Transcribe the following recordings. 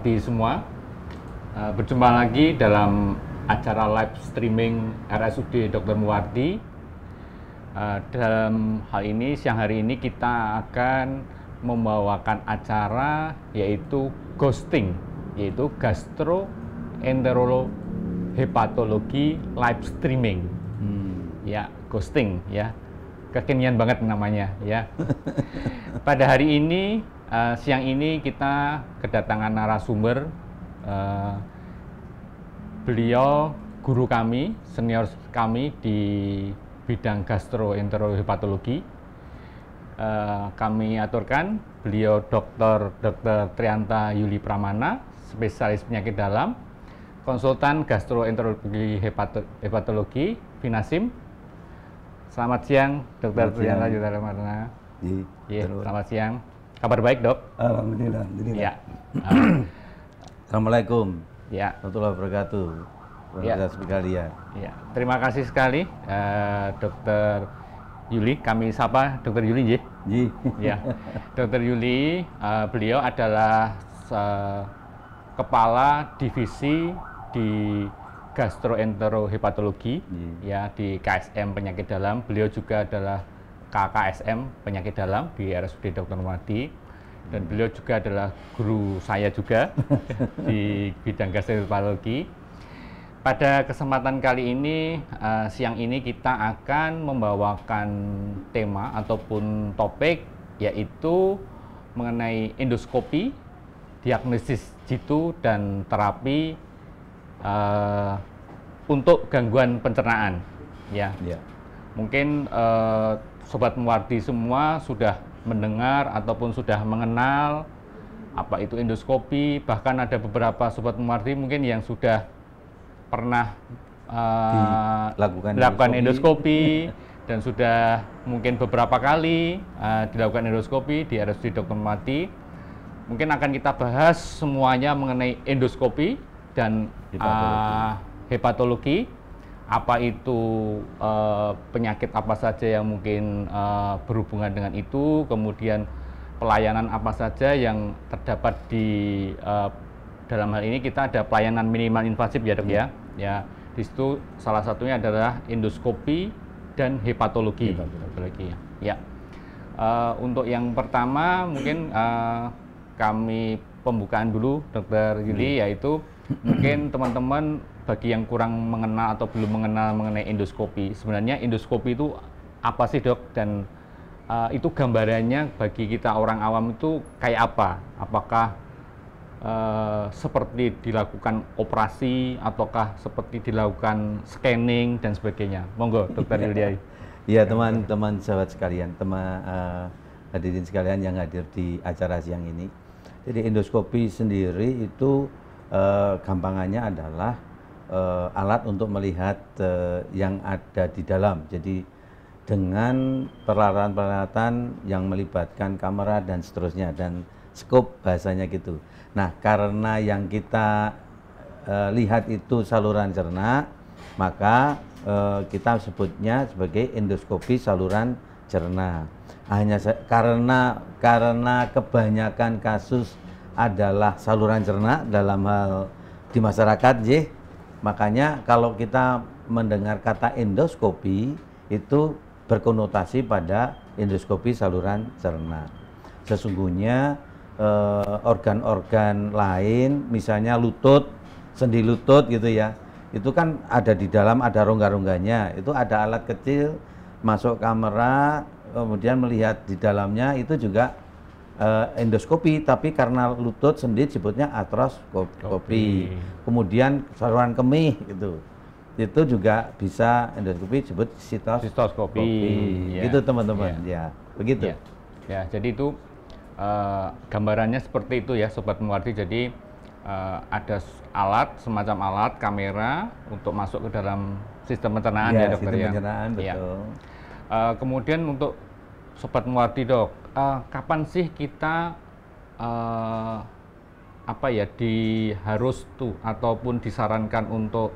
Sakti semua. Eh, berjumpa lagi dalam acara live streaming RSUD Dr. Muwardi. Eh, dalam hal ini siang hari ini kita akan membawakan acara yaitu ghosting, yaitu gastroenterologi live streaming. Hmm. Ya, ghosting ya. Kekinian banget namanya ya. Pada hari ini Uh, siang ini kita kedatangan narasumber. Uh, beliau guru kami, senior kami di bidang gastroenterohepatologi. Uh, eh, kami aturkan beliau Dokter Dokter Trianta Yuli Pramana, spesialis penyakit dalam, konsultan gastroenterologi hepatologi Finasim. Selamat siang, Dokter Trianta Yuli Pramana. Iya, iya selamat siang. Kabar baik dok? Alhamdulillah. Alhamdulillah. Ya. Assalamualaikum. Ya. Warahmatullahi wabarakatuh. Ya. ya. Terima kasih sekali uh, Dokter Yuli. Kami sapa Dokter Yuli, Jih. Ya. Dokter Yuli, uh, beliau adalah eh, kepala divisi di gastroenterohepatologi ya di KSM penyakit dalam. Beliau juga adalah KKSM penyakit dalam di RSUD Dr. Madi dan beliau juga adalah guru saya juga di bidang gastroenterologi. Pada kesempatan kali ini uh, siang ini kita akan membawakan tema ataupun topik yaitu mengenai endoskopi, diagnosis jitu dan terapi uh, untuk gangguan pencernaan ya. Yeah. Mungkin uh, Sobat Mewardi semua sudah mendengar ataupun sudah mengenal apa itu endoskopi, bahkan ada beberapa Sobat Mewardi mungkin yang sudah pernah uh, dilakukan endoskopi, endoskopi dan sudah mungkin beberapa kali uh, dilakukan endoskopi di RSUD Dr. Mati. Mungkin akan kita bahas semuanya mengenai endoskopi dan hepatologi. Uh, hepatologi apa itu uh, penyakit apa saja yang mungkin uh, berhubungan dengan itu, kemudian pelayanan apa saja yang terdapat di uh, dalam hal ini kita ada pelayanan minimal invasif ya dok ya, hmm. ya di situ salah satunya adalah endoskopi dan hepatologi. Hepatologi ya. Uh, untuk yang pertama mungkin uh, kami pembukaan dulu dokter Yuli hmm. yaitu mungkin teman-teman bagi yang kurang mengenal atau belum mengenal mengenai endoskopi, sebenarnya endoskopi itu apa sih dok dan uh, itu gambarannya bagi kita orang awam itu kayak apa? Apakah uh, seperti dilakukan operasi ataukah seperti dilakukan scanning dan sebagainya? Monggo dokter Yulia. ya teman-teman sahabat sekalian, teman uh, hadirin sekalian yang hadir di acara siang ini. Jadi endoskopi sendiri itu uh, gampangannya adalah uh, alat untuk melihat uh, yang ada di dalam. Jadi dengan peralatan-peralatan yang melibatkan kamera dan seterusnya dan scope bahasanya gitu. Nah, karena yang kita uh, lihat itu saluran cerna, maka uh, kita sebutnya sebagai endoskopi saluran cerna. Hanya karena karena kebanyakan kasus adalah saluran cerna dalam hal di masyarakat, jih Makanya kalau kita mendengar kata endoskopi itu berkonotasi pada endoskopi saluran cerna. Sesungguhnya eh, organ-organ eh, lain, misalnya lutut, sendi lutut gitu ya, itu kan ada di dalam ada rongga-rongganya. Itu ada alat kecil masuk kamera, kemudian melihat di dalamnya itu juga uh, endoskopi, tapi karena lutut sendiri sebutnya atroskopi. Kemudian saluran kemih gitu. Itu juga bisa endoskopi disebut sitos sitoskopi. Yeah. Gitu teman-teman, ya. ya. Begitu. Ya. yeah, jadi itu uh, gambarannya seperti itu ya sobat Muardi. Jadi uh, ada alat semacam alat kamera untuk masuk ke dalam sistem pencernaan ya, ya dokter sistem ya. Pencernaan, ya. betul. Yeah. Uh, kemudian untuk sobat Muardi dok, uh, kapan sih kita uh, apa ya di harus tuh ataupun disarankan untuk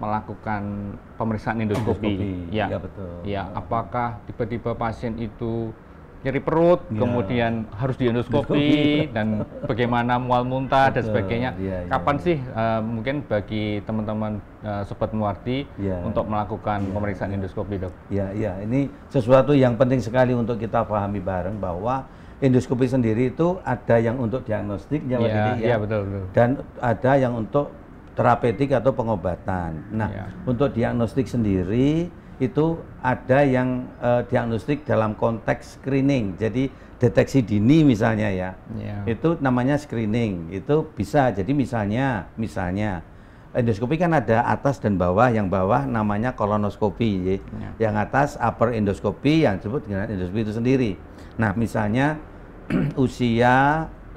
melakukan pemeriksaan endoskopi. endoskopi. Ya. ya betul. Ya, apakah tiba-tiba pasien itu nyeri perut, ya. kemudian harus diendoskopi dan bagaimana mual muntah dan sebagainya. Ya, ya, Kapan ya. sih uh, mungkin bagi teman-teman uh, sobat muarti ya. untuk melakukan ya. pemeriksaan endoskopi dok? Iya ya ini sesuatu yang penting sekali untuk kita pahami bareng bahwa endoskopi sendiri itu ada yang untuk diagnostik, iya, ya, ya, yeah, betul, betul. dan ada yang untuk terapeutik atau pengobatan. Nah, yeah. untuk diagnostik sendiri itu ada yang uh, diagnostik dalam konteks screening. Jadi deteksi dini misalnya ya. Yeah. Itu namanya screening. Itu bisa. Jadi misalnya misalnya endoskopi kan ada atas dan bawah. Yang bawah namanya kolonoskopi. Ya. Yang atas upper endoskopi yang disebut dengan endoskopi itu sendiri. Nah, misalnya usia 50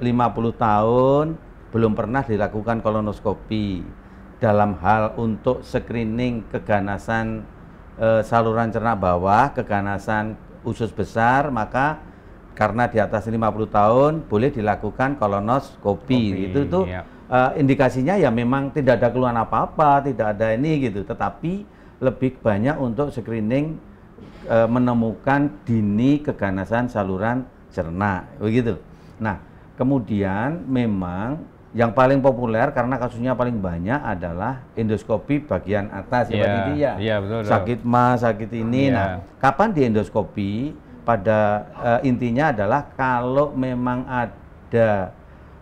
tahun belum pernah dilakukan kolonoskopi dalam hal untuk screening keganasan Eh, saluran cerna bawah, keganasan usus besar, maka karena di atas 50 tahun boleh dilakukan kolonoskopi. Kopi, itu tuh iya. eh, e, indikasinya ya memang tidak ada keluhan apa-apa, tidak ada ini gitu, tetapi lebih banyak untuk screening e, menemukan dini keganasan saluran cerna begitu. Nah, kemudian memang yang paling populer karena kasusnya paling banyak adalah endoskopi bagian atas ya, yeah. ya. Yeah, betul, betul. Sakit ma, sakit ini. Yeah. Nah, kapan di endoskopi? Pada uh, intinya adalah kalau memang ada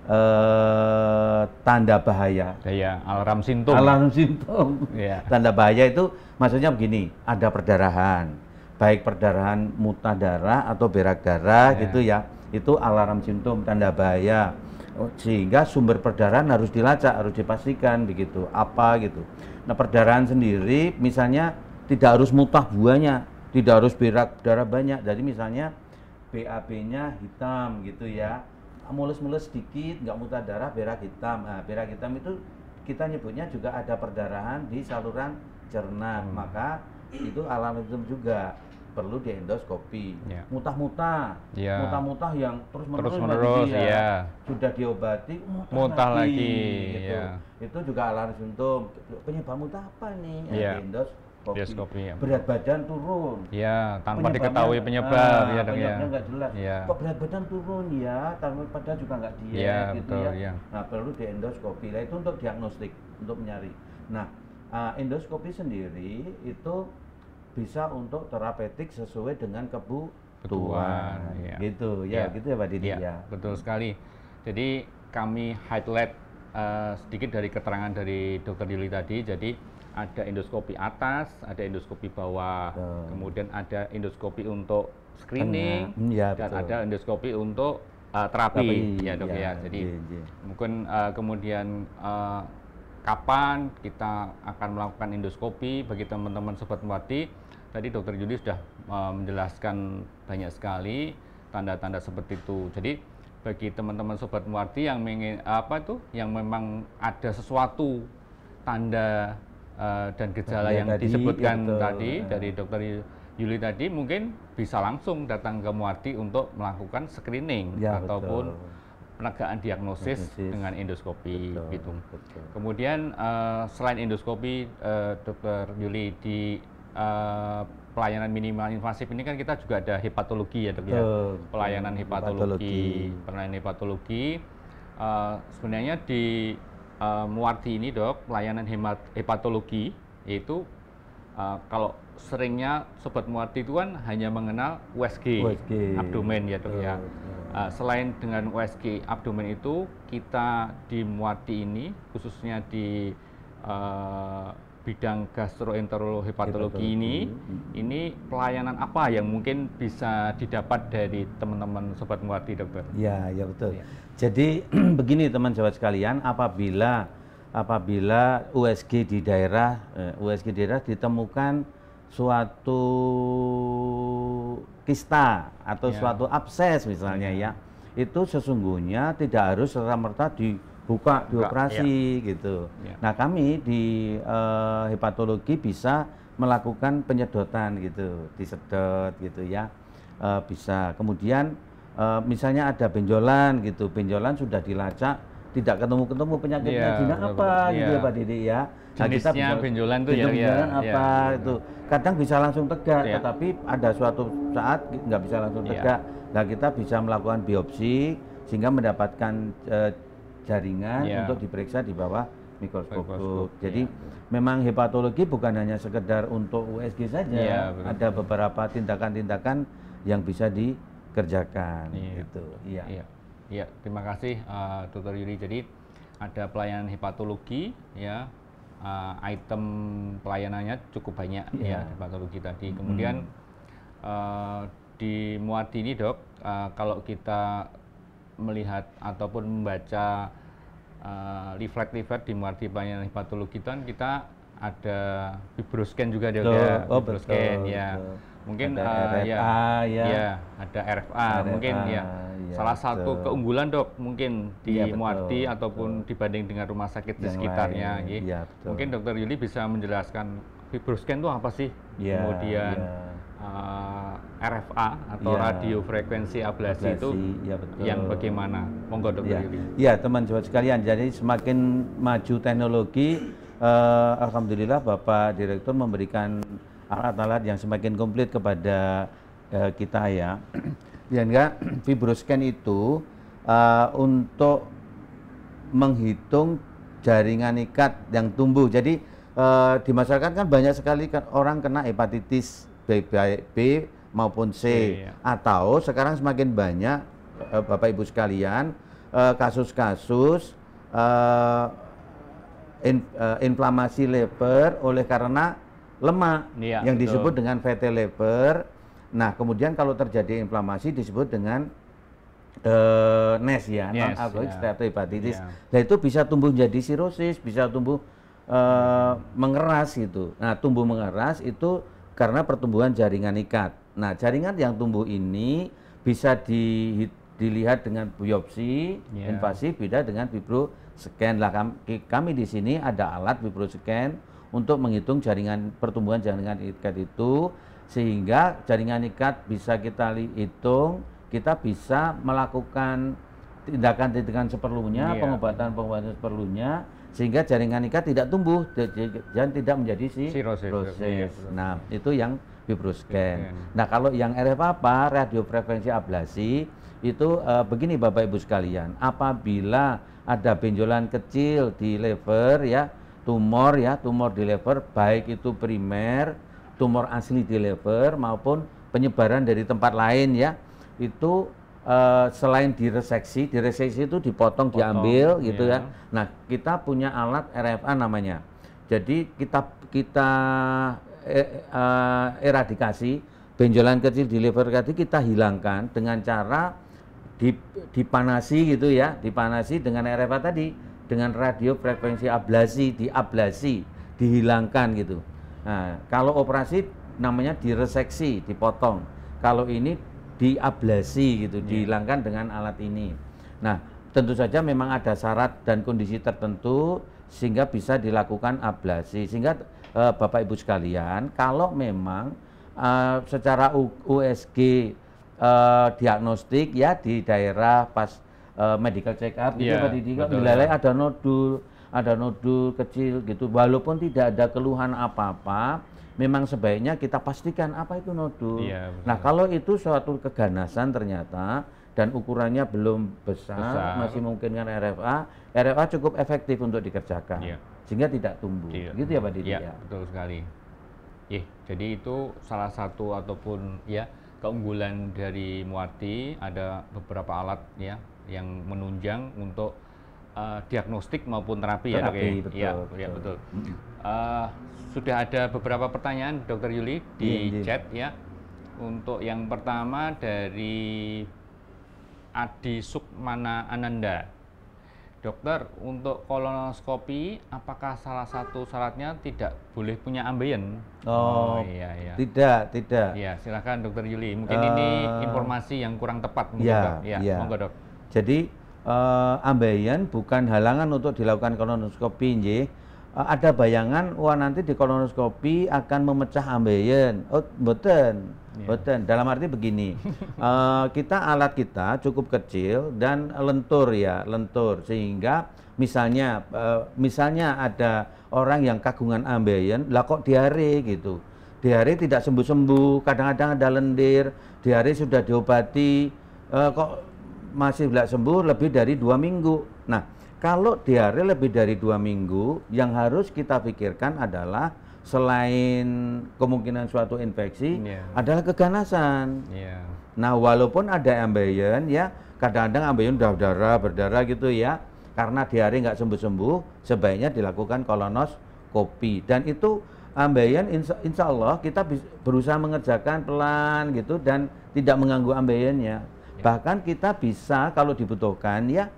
eh, tanda bahaya. Iya, alarm sintom. Alarm sintom. Iya. Tanda bahaya itu maksudnya begini, ada perdarahan, baik perdarahan mutah darah atau berak darah iya. gitu ya. Itu alarm sintom tanda bahaya. Oh, sehingga sumber perdarahan harus dilacak, harus dipastikan begitu, apa gitu. Nah, perdarahan sendiri misalnya tidak harus mutah buahnya, tidak harus berak darah banyak. Jadi misalnya BAB-nya hitam gitu ya. Mulus-mulus sedikit, nggak mutah darah, berak hitam. Nah, berak hitam itu kita nyebutnya juga ada perdarahan di saluran cerna, hmm. maka itu alarm juga perlu di endorse Yeah. Mutah-mutah, yeah. mutah-mutah yang terus menerus, terus menerus ya. Yeah. sudah diobati oh, mutah, mutah lagi, lagi. Gitu. Yeah. itu juga alarm simptom penyebab mutah apa nih? Eh, yeah. Di endorse kopi. ya. Berat badan turun. Ya, tanpa diketahui penyebab ah, ya dong ya. nggak jelas. Ya. Kok berat badan turun ya, tanpa padahal juga nggak diet yeah, gitu betul, ya. yeah. Nah, perlu di endoskopi. Nah, itu untuk diagnostik, untuk mencari. Nah, uh, endoskopi sendiri itu bisa untuk terapeutik sesuai dengan kebutuhan. Ya. Gitu ya, ya, gitu ya Pak Didi ya. ya. Betul sekali. Jadi kami highlight uh, sedikit dari keterangan dari Dokter Yuli tadi. Jadi ada endoskopi atas, ada endoskopi bawah, Betul. kemudian ada endoskopi untuk screening ya, dan betul. ada endoskopi untuk uh, terapi, terapi ya dok ya. ya. Jadi ya, ya. mungkin uh, kemudian uh, kapan kita akan melakukan endoskopi bagi teman-teman sobat mati tadi dokter Yuli sudah e, menjelaskan banyak sekali tanda-tanda seperti itu. Jadi bagi teman-teman sobat muarti yang ingin apa itu yang memang ada sesuatu tanda uh, dan gejala yang tadi, disebutkan iya, tadi ya. dari dokter Yuli tadi mungkin bisa langsung datang ke Muarti untuk melakukan screening ya, ataupun betul. penegaan diagnosis, diagnosis dengan endoskopi betul, gitu. Betul. Kemudian uh, selain endoskopi uh, dokter Yuli di Eh, pelayanan minimal invasif ini kan kita juga ada hepatologi ya dok ya pelayanan hepatologi, pelayanan hepatologi uh, sebenarnya di uh, eh, Muarti ini dok pelayanan hemat, hepatologi yaitu uh, kalau seringnya sobat Muarti itu kan hanya mengenal USG, USG. abdomen ya dok ya uh, selain dengan USG abdomen itu kita di Muarti ini khususnya di bidang gastroenterohepatologi ini, hmm. ini pelayanan apa yang mungkin bisa didapat dari teman-teman sobat muati dokter? Ya, ya betul. Ya. Jadi begini teman sobat sekalian, apabila apabila USG di daerah eh, USG di daerah ditemukan suatu kista atau ya. suatu abses misalnya ya. ya, itu sesungguhnya tidak harus serta merta di buka dioperasi ya. gitu. Ya. Nah kami di uh, hepatologi bisa melakukan penyedotan gitu, disedot gitu ya uh, bisa. Kemudian uh, misalnya ada benjolan gitu, benjolan sudah dilacak tidak ketemu-ketemu penyakitnya ya, jinak iya, apa ya. gitu ya iya. Pak Didi ya. Nah, kita bisa, benjolan itu ya, iya, benjolan ya, apa ya. itu. Gitu. Kadang bisa langsung tegak, ya. tetapi ada suatu saat nggak bisa langsung tegak. Ya. Nah kita bisa melakukan biopsi sehingga mendapatkan uh, jaringan yeah. untuk diperiksa di bawah mikroskop. mikroskop Jadi yeah. memang hepatologi bukan hanya sekedar untuk USG saja, yeah, betul. ada beberapa tindakan-tindakan yang bisa dikerjakan yeah. gitu. Iya. Yeah. Iya, terima kasih uh, eh, Dr. Yuri. Jadi ada pelayanan hepatologi ya. Uh, item pelayanannya cukup banyak yeah. ya hepatologi tadi. Kemudian mm. uh, di Muati ini, Dok, uh, kalau kita melihat ataupun membaca eh, leaflet-leaflet di muarti Pelayanan hepatologi itu kan kita ada fibroscan juga dia ya, oh, fibroscan betul, ya. Betul. Mungkin ada uh, eh, RFA, ya, ya. ya, ada RFA, RFA mungkin ya. ya Salah betul. satu keunggulan Dok mungkin di ya, ataupun betul. dibanding dengan rumah sakit di sekitarnya ya. Mungkin Dokter Yuli bisa menjelaskan fibroscan itu apa sih? Ya, kemudian ya uh, eh, RFA atau ya. radio frekuensi ablasi, ablasi itu ya betul. yang bagaimana? Monggo dokter ya. Iya teman teman sekalian, jadi semakin maju teknologi, uh, alhamdulillah Bapak Direktur memberikan alat-alat yang semakin komplit kepada uh, kita ya. ya enggak fibroscan itu uh, untuk menghitung jaringan ikat yang tumbuh. Jadi uh, di masyarakat kan banyak sekali kan orang kena hepatitis B, B, B maupun C Yeah. Iya. atau sekarang semakin banyak uh, Bapak Ibu sekalian eh, kasus-kasus uh, in, uh, inflamasi liver oleh karena lemak yeah, yang betul. disebut dengan fatty liver. Nah, kemudian kalau terjadi inflamasi disebut dengan uh, NES ya, yes, non alcoholic yeah. steatohepatitis. Yeah. Nah, itu bisa tumbuh jadi sirosis, bisa tumbuh uh, mengeras itu. Nah, tumbuh mengeras itu karena pertumbuhan jaringan ikat. Nah, jaringan yang tumbuh ini bisa di, dilihat dengan biopsi yeah. invasif beda dengan fibro scan. Lah kami, kami di sini ada alat fibro scan untuk menghitung jaringan pertumbuhan jaringan ikat itu sehingga jaringan ikat bisa kita hitung, kita bisa melakukan tindakan-tindakan seperlunya, iya. pengobatan-pengobatan yeah. seperlunya sehingga jaringan ikat tidak tumbuh dan tidak menjadi si sirosis. sirosis. Ya. Iya, nah, itu yang fibroscan. Nah, kalau yang RF apa radiofrekuensi ablasi itu uh, begini Bapak Ibu sekalian, apabila ada benjolan kecil di lever ya, tumor ya, tumor di lever baik itu primer, tumor asli di lever maupun penyebaran dari tempat lain ya, itu uh, selain direseksi, direseksi itu dipotong, Potong, diambil gitu ya. Nah, kita punya alat RFA namanya. Jadi kita kita e, eh, uh, eradikasi benjolan kecil di liver tadi kita hilangkan dengan cara dipanasi gitu ya, dipanasi dengan RFA tadi, dengan radio frekuensi ablasi, diablasi, dihilangkan gitu. Nah, kalau operasi namanya direseksi, dipotong. Kalau ini diablasi gitu, yeah. dihilangkan dengan alat ini. Nah, tentu saja memang ada syarat dan kondisi tertentu sehingga bisa dilakukan ablasi. Sehingga uh, Bapak Ibu sekalian, kalau memang uh, secara USG uh, eh, diagnostik ya di daerah pas uh, medical check up yeah, itu tadi iya, juga dilalai ada nodul, ada nodul kecil gitu. Walaupun tidak ada keluhan apa-apa, memang sebaiknya kita pastikan apa itu nodul. Iya, nah, kalau itu suatu keganasan ternyata dan ukurannya belum besar, besar. masih mungkin kan RFA, RFA cukup efektif untuk dikerjakan. Iya. Sehingga tidak tumbuh. Iya. Gitu ya Pak Didi Iya, ya? betul sekali. Iya. jadi itu salah satu ataupun ya keunggulan dari Muati ada beberapa alat ya yang menunjang untuk uh, diagnostik maupun terapi, ya, terapi ya dok ya. Betul, ya, betul. ya betul. Uh, sudah ada beberapa pertanyaan dokter Yuli di iya, iya. chat ya. Untuk yang pertama dari Adi Sukmana Ananda. Dokter, untuk kolonoskopi apakah salah satu syaratnya tidak boleh punya ambeien? Oh, oh iya iya. Tidak, tidak. Ya, silakan dokter Yuli. Mungkin uh, ini eh, informasi yang kurang tepat mungkin, ya, Ya, ya. monggo, Dok. Jadi uh, ambeien bukan halangan untuk dilakukan kolonoskopi nggih. Eh, ada bayangan wah nanti di kolonoskopi akan memecah ambeien. Oh, beten Yeah. beten Dalam arti begini. uh, kita alat kita cukup kecil dan lentur ya, lentur sehingga misalnya uh, misalnya ada orang yang kagungan ambeien, lah kok diare gitu. Diare tidak sembuh-sembuh, kadang-kadang ada lendir, diare sudah diobati, uh, kok masih tidak sembuh lebih dari dua minggu. Nah, kalau diare lebih dari dua minggu, yang harus kita pikirkan adalah selain kemungkinan suatu infeksi yeah. adalah keganasan. Yeah. Nah, walaupun ada ambeien ya, kadang-kadang ambeien berdarah berdarah gitu ya, karena diare nggak sembuh-sembuh, sebaiknya dilakukan kolonoskopi dan itu ambeien insya, insya Allah kita berusaha mengerjakan pelan gitu dan tidak mengganggu ambeiennya. Iya. Bahkan kita bisa kalau dibutuhkan ya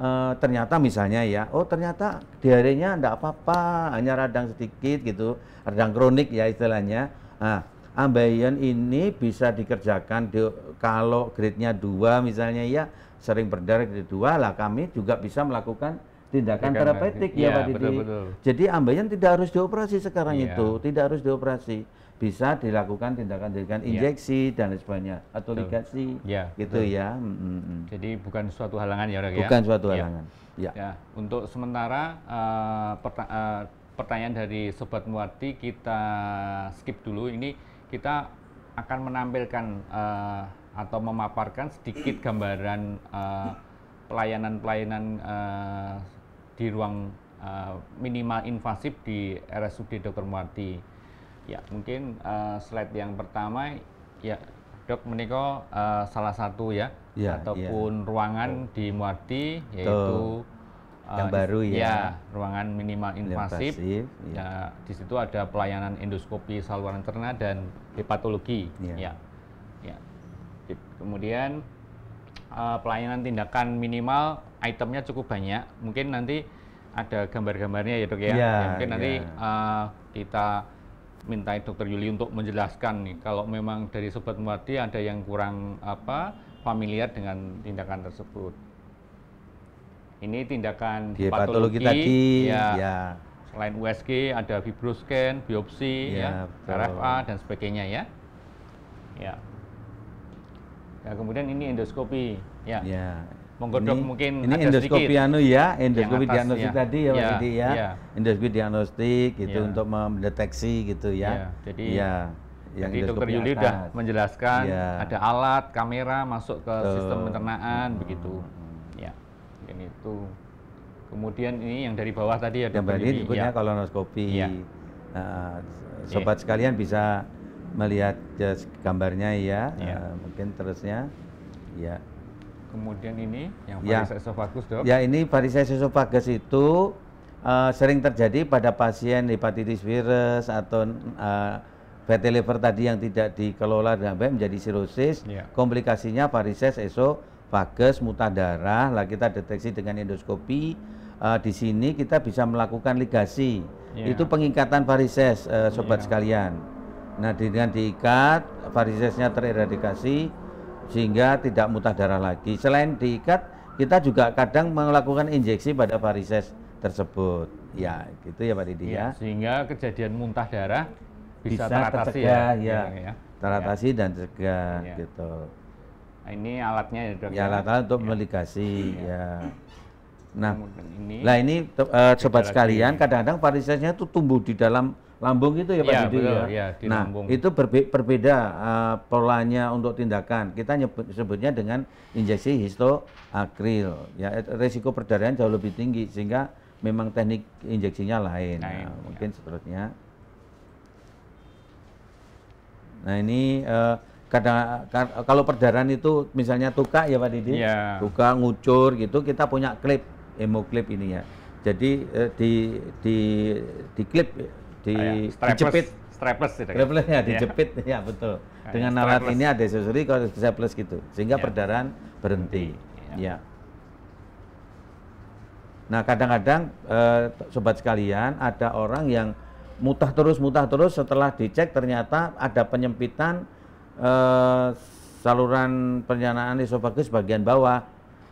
e, ternyata misalnya ya, oh ternyata diarenya tidak apa-apa, hanya radang sedikit gitu, radang kronik ya istilahnya. Nah, ambeien ini bisa dikerjakan di, kalau grade-nya 2 misalnya ya, sering berdarah grade dua lah kami juga bisa melakukan tindakan terapeutik ya, ya Pak Didi. Betul, betul. Jadi ambeien tidak harus dioperasi sekarang ya. itu, tidak harus dioperasi bisa dilakukan tindakan-tindakan iya. injeksi yeah. dan sebagainya atau ligasi ya, gitu betul. ya mm -hmm. jadi bukan suatu halangan ya Rek, ya? bukan iya. Iya. ya? suatu halangan ya, Yeah. Yeah. untuk sementara uh, perta uh, pertanyaan dari sobat Muarti kita skip dulu ini kita akan menampilkan uh, atau memaparkan sedikit gambaran pelayanan-pelayanan uh, uh, di ruang uh, minimal invasif di RSUD Dr. Muarti Ya, mungkin uh, slide yang pertama ya Dok meniko uh, eh, salah satu ya, ya, ya. ataupun ya. ruangan oh. di Muarti yaitu uh, yang baru ya. ya ruangan minimal invasif. ya. ya di situ ada pelayanan endoskopi saluran cerna dan hepatologi ya. ya. ya. Kemudian uh, pelayanan tindakan minimal itemnya cukup banyak. Mungkin nanti ada gambar-gambarnya ya dok ya. ya, ya mungkin nanti Uh, kita mintai dokter Yuli untuk menjelaskan nih kalau memang dari sobat Muadi ada yang kurang apa familiar dengan tindakan tersebut. Ini tindakan patologi patologi tadi ya. ya. Selain USG ada fibroscan, biopsi ya, ya RFA dan sebagainya ya. Ya. Ya kemudian ini endoskopi ya. Ya, menggodok ini, mungkin ini endoskopi sedikit. anu ya, endoskopi atas, diagnostik ya. tadi ya Pak ya. Ya. ya. Endoskopi diagnostik gitu ya. untuk mendeteksi gitu ya. ya jadi ya. Yang Jadi dokter Yuli sudah menjelaskan ya. ada alat kamera masuk ke Tuh. sistem pencernaan hmm. begitu. Ya, ini itu. Kemudian ini yang dari bawah tadi ya dokter yang berarti Yuli. ya. kolonoskopi. Ya. Nah, sobat eh. sekalian bisa melihat gambarnya ya, ya. Uh, mungkin terusnya. Ya. Kemudian ini yang varises ya. esofagus dok. Ya ini varises esofagus itu uh, sering terjadi pada pasien hepatitis virus atau uh, fatty liver tadi yang tidak dikelola dengan baik menjadi sirosis. Ya. Komplikasinya varises esofagus, mutah darah. Lah kita deteksi dengan endoskopi. Uh, di sini kita bisa melakukan ligasi. Ya. Itu pengikatan varises, uh, sobat ya. sekalian. Nah dengan diikat, varisesnya tereradikasi sehingga tidak mutah darah lagi. Selain diikat, kita juga kadang melakukan injeksi pada varises tersebut. Ya, gitu ya Pak Didi ya. ya. Sehingga kejadian muntah darah bisa, bisa teratasi ya, tercegah, ya. ya. Teratasi ya. dan cegah ya. gitu. Nah, ini alatnya ya dok. Ya, ya? alat, ya. untuk ya. meligasi ya. ya. Nah, ini, lah ini uh, sobat sekalian kadang-kadang varisesnya itu tumbuh di dalam lambung itu ya Pak ya, Didi betul, ya. ya di nah, lambung. itu berbe berbeda uh, polanya untuk tindakan. Kita nyebut sebutnya dengan injeksi histoakril. Ya, resiko perdarahan jauh lebih tinggi sehingga memang teknik injeksinya lain. Nah, lain nah, mungkin ya. seterusnya. Nah, ini uh, kadang kalau perdarahan itu misalnya tukak ya Pak Didi, ya. tukak ngucur gitu kita punya klip hemoklip ini ya. Jadi eh, di di di klip di dijepit strapless tidak gitu. strapless ya iya. dijepit ya, ya betul dengan alat ini ada sesuatu kalau bisa gitu sehingga ya. perdarahan berhenti ya, ya. nah kadang-kadang eh, sobat sekalian ada orang yang mutah terus mutah terus setelah dicek ternyata ada penyempitan eh, saluran pencernaan esofagus bagian bawah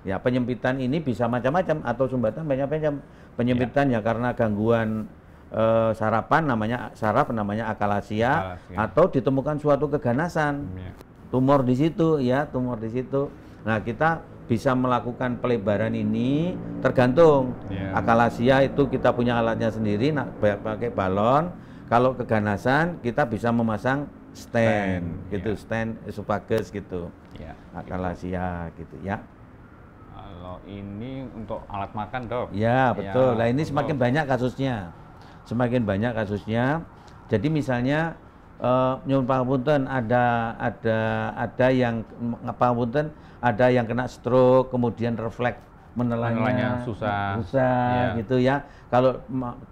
ya penyempitan ini bisa macam-macam atau sumbatan banyak-banyak penyempitan ya. ya karena gangguan uh, sarapan namanya saraf namanya akalasia, akalasia atau ditemukan suatu keganasan. Ya. Tumor di situ ya, tumor di situ. Nah, kita bisa melakukan pelebaran ini tergantung yeah. akalasia itu kita punya alatnya sendiri nah, pakai balon kalau keganasan kita bisa memasang stand, stand gitu yeah. stand esophagus gitu yeah, akalasia gitu. gitu ya kalau ini untuk alat makan dok ya betul ya, nah ini semakin banyak kasusnya semakin banyak kasusnya. Jadi misalnya eh, uh, pangapunten ada ada ada yang pangapunten ada yang kena stroke kemudian refleks menelannya, menelannya susah susah ya. gitu ya. Kalau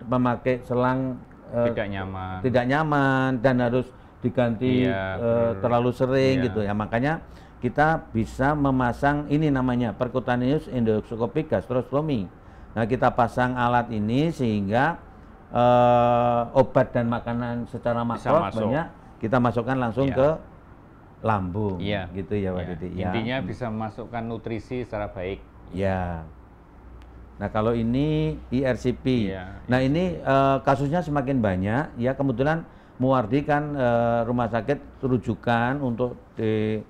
memakai selang uh, tidak nyaman tidak nyaman dan harus diganti ya, uh, terlalu sering iya. gitu ya. Makanya kita bisa memasang ini namanya percutaneous endoscopic gastrostomy. Nah, kita pasang alat ini sehingga uh, obat dan makanan secara makro banyak kita masukkan langsung yeah. ke lambung yeah. gitu ya Pak yeah. Didi. Ya. Intinya ya. bisa masukkan nutrisi secara baik. Ya. Nah, kalau ini IRCP. Yeah, nah, ini uh, kasusnya semakin banyak ya kebetulan Muardi kan uh, rumah sakit rujukan untuk di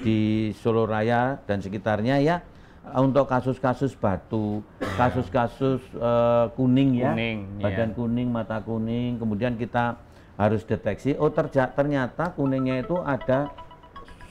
di Solo Raya dan sekitarnya ya Ah, untuk kasus-kasus batu, kasus-kasus uh, kuning ya, kuning, iya. badan iya. kuning, mata kuning, kemudian kita harus deteksi. Oh terja, ternyata kuningnya itu ada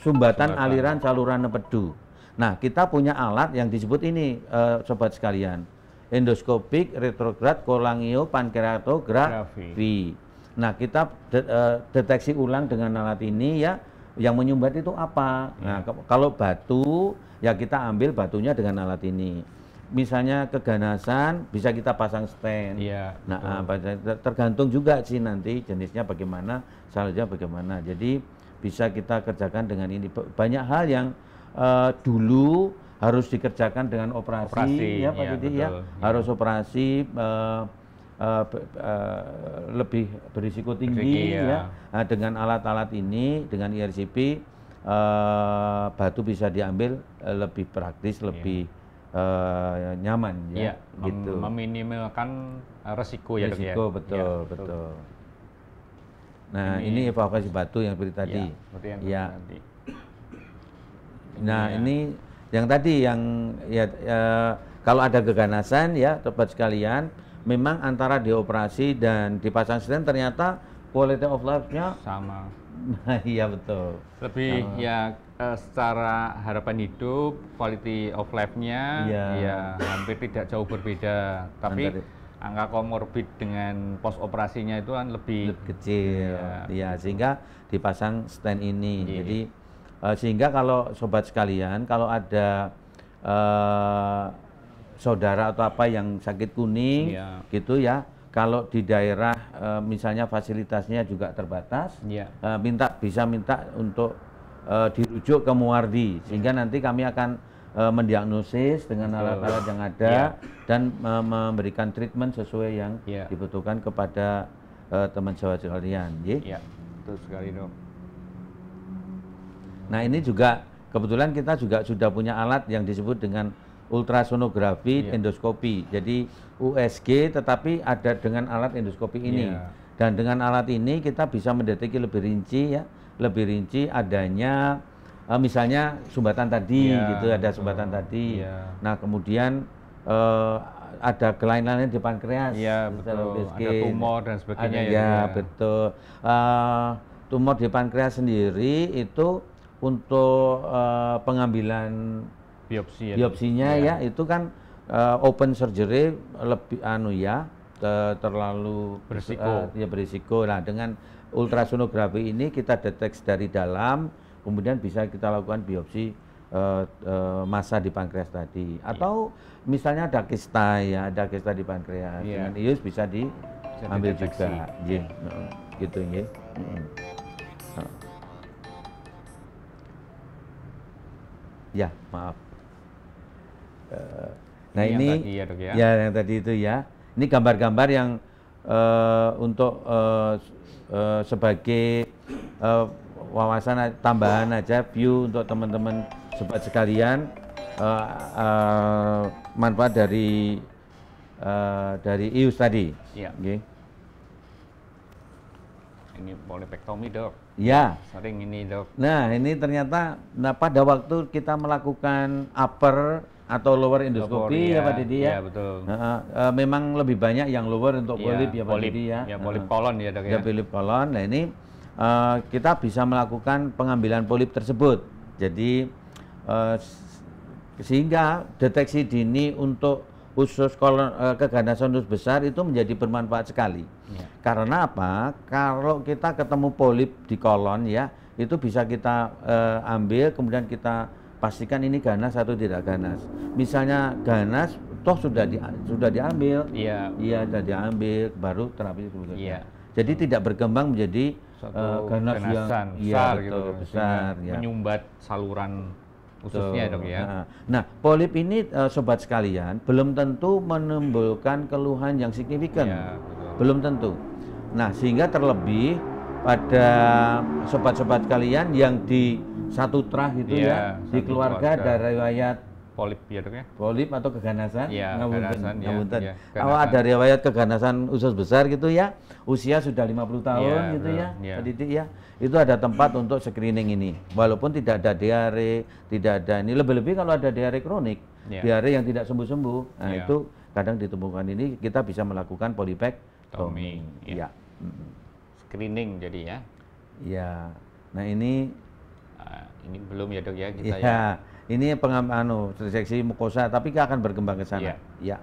sumbatan, sumbatan. aliran saluran nepedu. Nah kita punya alat yang disebut ini uh, sobat sekalian, endoskopik retrograd kolangio pankreatografi. Nah kita de uh, deteksi ulang dengan alat ini ya, yang menyumbat itu apa? Nah iya. kalau batu ya kita ambil batunya dengan alat ini misalnya keganasan bisa kita pasang stand. Iya. Nah, betul. tergantung juga sih nanti jenisnya bagaimana, salja bagaimana. Jadi bisa kita kerjakan dengan ini. Banyak hal yang uh, dulu harus dikerjakan dengan operasi, operasi ya Pak iya, Didi ya, iya. Harus operasi uh, Uh, uh, lebih berisiko tinggi ya, ya. Nah, dengan alat-alat ini dengan IRCP e uh, batu bisa diambil eh, lebih praktis, iya. lebih uh, nyaman ya. Yeah, iya, gitu. meminimalkan resiko ya. ya? Resiko ya? betul yeah, betul. betul. Nah ini, ini evakuasi batu yang seperti tadi. Yeah, iya. Yeah. Iya. Nah yeah. ini yang tadi yang ya, ya kalau ada keganasan ya tepat sekalian memang antara dioperasi dan dipasang stent ternyata quality of life-nya sama Nah, iya betul. Lebih nah. ya uh, secara harapan hidup, quality of life-nya ya. ya hampir tidak jauh berbeda. Tapi Antara. angka komorbid dengan pos operasinya itu kan lebih, lebih kecil. Ya. ya, sehingga dipasang stand ini. Ya. Jadi uh, sehingga kalau sobat sekalian, kalau ada uh, saudara atau apa yang sakit kuning ya. gitu ya kalau di daerah e, misalnya fasilitasnya juga terbatas, yeah. Iya. e, minta bisa minta untuk e, dirujuk ke Muardi iya. sehingga yeah. nanti kami akan e, mendiagnosis dengan alat-alat yang ada yeah. dan e, memberikan treatment sesuai yang yeah. dibutuhkan kepada e, teman Jawa sekalian. Iya, betul sekali dong. Nah ini juga kebetulan kita juga sudah punya alat yang disebut dengan ultrasonografi, yeah. endoskopi. Jadi USG tetapi ada dengan alat endoskopi ini. Yeah. Dan dengan alat ini kita bisa mendeteksi lebih rinci ya, lebih rinci adanya uh, misalnya sumbatan tadi yeah, gitu, ada sumbatan tadi. Yeah. Nah, kemudian uh, ada kelainan di pankreas, ya, betul. ada tumor dan sebagainya. Ada, ya, ya, iya. betul. Uh, tumor di pankreas sendiri itu untuk uh, pengambilan biopsi ya. biopsinya ya, ya itu kan uh, open surgery lebih anu ya terlalu berisiko uh, ya berisiko nah dengan ultrasonografi ini kita deteksi dari dalam kemudian bisa kita lakukan biopsi uh, eh, uh, masa di pankreas tadi iya. atau ya. misalnya ada kista ya ada kista di pankreas ya. dengan ius bisa diambil juga Ya. gitu ya Ya, maaf. Nah ini, ini yang tadi ya, ya. ya yang tadi itu ya. Ini gambar-gambar yang uh, untuk uh, uh, sebagai uh, wawasan tambahan aja view untuk teman-teman sobat sekalian uh, uh, manfaat dari uh, dari IUS tadi. ya Okay. Ini pektomi dok. Ya. Sering ini dok. Nah ini ternyata nah, pada waktu kita melakukan upper atau lower endoskopi ya, ya Pak Didi ya. ya betul. Uh, uh, memang lebih banyak yang lower untuk iya, polip ya, ya Pak polip, Didi ya. Ya polip kolon ya dok ya. Ya polip kolon. Nah ini uh, kita bisa melakukan pengambilan polip tersebut. Jadi uh, sehingga deteksi dini untuk usus kolon uh, keganasan usus besar itu menjadi bermanfaat sekali. Ya. Karena apa? Kalau kita ketemu polip di kolon ya itu bisa kita uh, ambil kemudian kita pastikan ini ganas atau tidak ganas. Misalnya ganas, toh sudah di, sudah diambil, iya, iya sudah diambil, baru terapi sebelumnya. Iya. Jadi tidak berkembang menjadi uh, ganas yang iya, besar, ya, gitu, besar, ya. menyumbat saluran ususnya dok ya. Nah, nah polip ini uh, sobat sekalian belum tentu menimbulkan keluhan yang signifikan, ya, belum tentu. Nah sehingga terlebih pada sobat-sobat kalian yang di satu trah itu yeah, ya di keluarga, keluarga. dari riwayat polip ya dok ya? polip atau keganasan ya, ngabunten, keganasan, Ya, ya, awal ada riwayat keganasan usus besar gitu ya usia sudah 50 iya, tahun gitu ya, gitu ya, pendidik ya itu ada tempat untuk screening ini walaupun tidak ada diare tidak ada ini lebih-lebih kalau ada diare kronik ya. diare yang tidak sembuh-sembuh nah ya. itu kadang ditemukan ini kita bisa melakukan polipek Tommy ya, screening jadi ya. Iya. Nah, ini uh, ini belum ya, Dok ya kita ya. ya. Ini pengam anu mukosa tapi akan berkembang ke sana. Iya.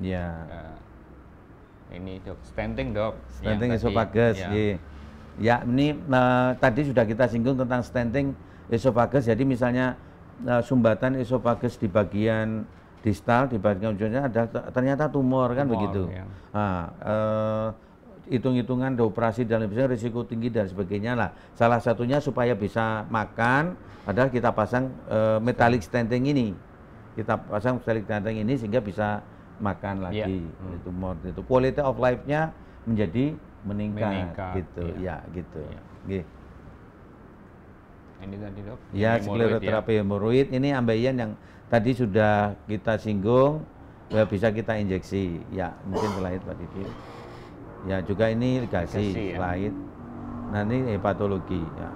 Iya. Ya. Uh, ini, Dok. Stenting, Dok. Stenting esophagus. ya. Ya, ini uh, tadi sudah kita singgung tentang stenting esophagus. Jadi misalnya uh, sumbatan esophagus di bagian distal di bagian ujungnya ada ternyata tumor kan tumor, begitu. Ya. Nah, uh, hitung-hitungan operasi dan lain risiko tinggi dan sebagainya lah. Salah satunya supaya bisa makan adalah kita pasang e, metallic stenting ini. Kita pasang metallic stenting ini sehingga bisa makan iya. lagi. Yeah. Hmm. Itu mod itu quality of life-nya menjadi meningkat, meningkat gitu. Yeah. Ya, gitu. Yeah. Ini tadi dok. Ya, skleroterapi ya. ini ambeien yang tadi sudah kita singgung, ya, bisa kita injeksi. Ya, mungkin setelah itu ya juga ini legasi, legasi ya. selain nah ini hepatologi eh, ya.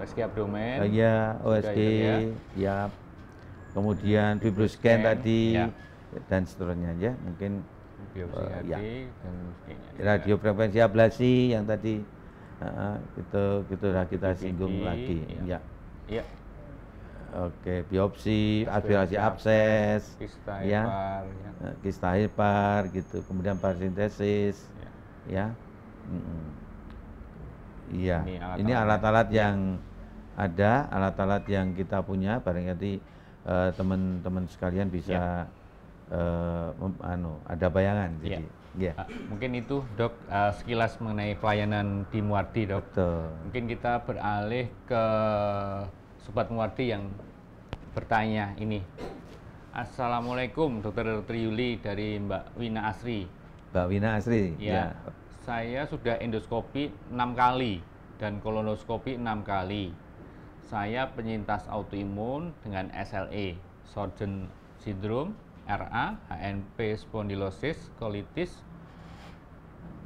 OSG abdomen oh, iya, ya OSG ya. ya kemudian hmm, fibroscan tadi ya. dan seterusnya ya mungkin biopsi uh, ya. ya. radio frekuensi ablasi yang tadi uh, itu gitu sudah kita singgung lagi ya. ya. ya. Oke, biopsi, aspirasi abses, kista hepar, ya. ya. Eh, kista hepar gitu, kemudian parasintesis, ya ya iya mm ini ya. alat-alat yang ada alat-alat yang kita punya barangkali uh, teman-teman sekalian bisa ya. uh, anu ada bayangan ya. jadi Yeah. Iya. Uh, mungkin itu dok uh, sekilas mengenai pelayanan di Muardi dok. Betul. Mungkin kita beralih ke sobat Muardi yang bertanya ini. Assalamualaikum dokter Dr. Yuli dari Mbak Wina Asri. Mbak Wina Asri. Ya, ya. Saya sudah endoskopi enam kali dan kolonoskopi enam kali. Saya penyintas autoimun dengan SLE, Sjögren syndrome, RA, HNP spondylosis, colitis,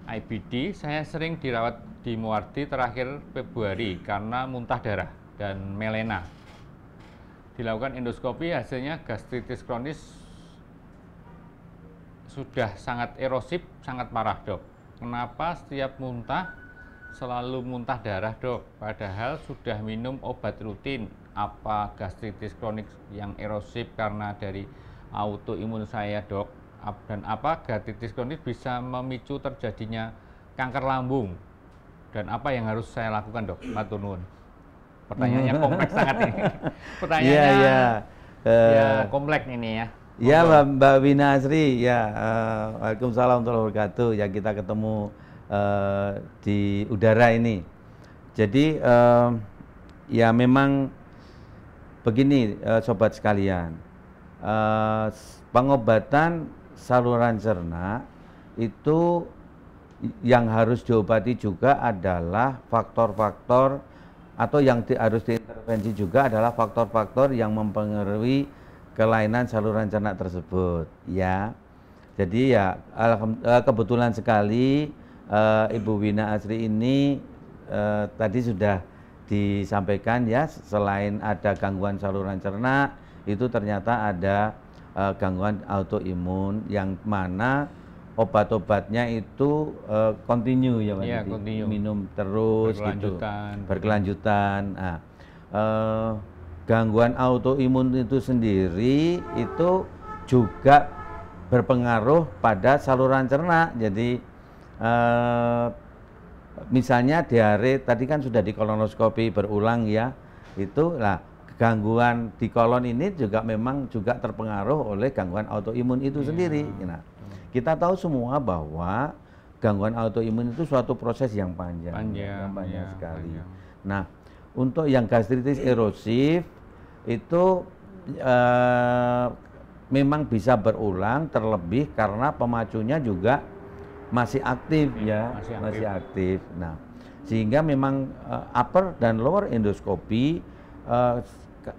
IBD. Saya sering dirawat di Muardi terakhir Februari karena muntah darah dan melena. Dilakukan endoskopi hasilnya gastritis kronis sudah sangat erosif, sangat parah dok. Kenapa setiap muntah selalu muntah darah dok? Padahal sudah minum obat rutin. Apa gastritis kronik yang erosif karena dari autoimun saya dok? Dan apa gastritis kronik bisa memicu terjadinya kanker lambung? Dan apa yang harus saya lakukan dok? matunun. Pertanyaannya kompleks sangat ini. Pertanyaannya yeah, yeah. Uh, ya eh, kompleks ini ya. Ya Mbak, Mbak Wina Asri, ya uh, Waalaikumsalam warahmatullahi wabarakatuh. Ya kita ketemu uh, di udara ini. Jadi uh, ya memang begini uh, sobat sekalian, uh, pengobatan saluran cerna itu yang harus diobati juga adalah faktor-faktor atau yang di, harus diintervensi juga adalah faktor-faktor yang mempengaruhi kelainan saluran cerna tersebut ya. Jadi ya e, kebetulan sekali uh, Ibu Wina Asri ini uh, tadi sudah disampaikan ya selain ada gangguan saluran cerna itu ternyata ada uh, gangguan autoimun yang mana obat-obatnya itu uh, continue ya ya continue. minum terus berkelanjutan. gitu berkelanjutan nah, uh, gangguan autoimun itu sendiri itu juga berpengaruh pada saluran cerna. Jadi eh, misalnya diare tadi kan sudah di kolonoskopi berulang ya. Itu lah gangguan di kolon ini juga memang juga terpengaruh oleh gangguan autoimun itu yeah. sendiri. Nah, kita tahu semua bahwa gangguan autoimun itu suatu proses yang panjang, panjang, yang panjang yeah, sekali. Panjang. Nah, untuk yang gastritis erosif itu e, memang bisa berulang terlebih karena pemacunya juga masih aktif ya, ya masih aktif. masih aktif. Nah, sehingga memang e, upper dan lower endoskopi e,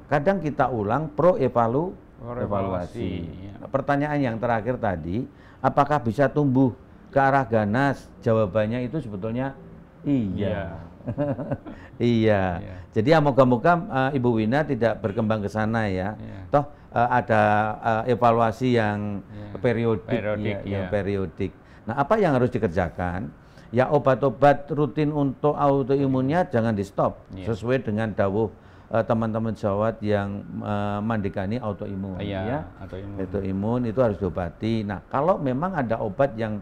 kadang kita ulang pro evalu evaluasi. evaluasi. Ya. Pertanyaan yang terakhir tadi, apakah bisa tumbuh ke arah ganas? Jawabannya itu sebetulnya iya. Ya. iya. iya. Jadi ya moga-moga uh, Ibu Wina tidak berkembang ke sana ya. Iya. Toh uh, ada uh, evaluasi yang iya. periodik, iya, periodik ya, iya. yang periodik. Nah, apa yang harus dikerjakan? Ya obat-obat rutin untuk autoimunnya iya. jangan di stop iya. sesuai dengan dawuh teman-teman uh, Jawa yang uh, mandikani autoimun iya, ya. Autoimun. Autoimun itu harus diobati. Nah, kalau memang ada obat yang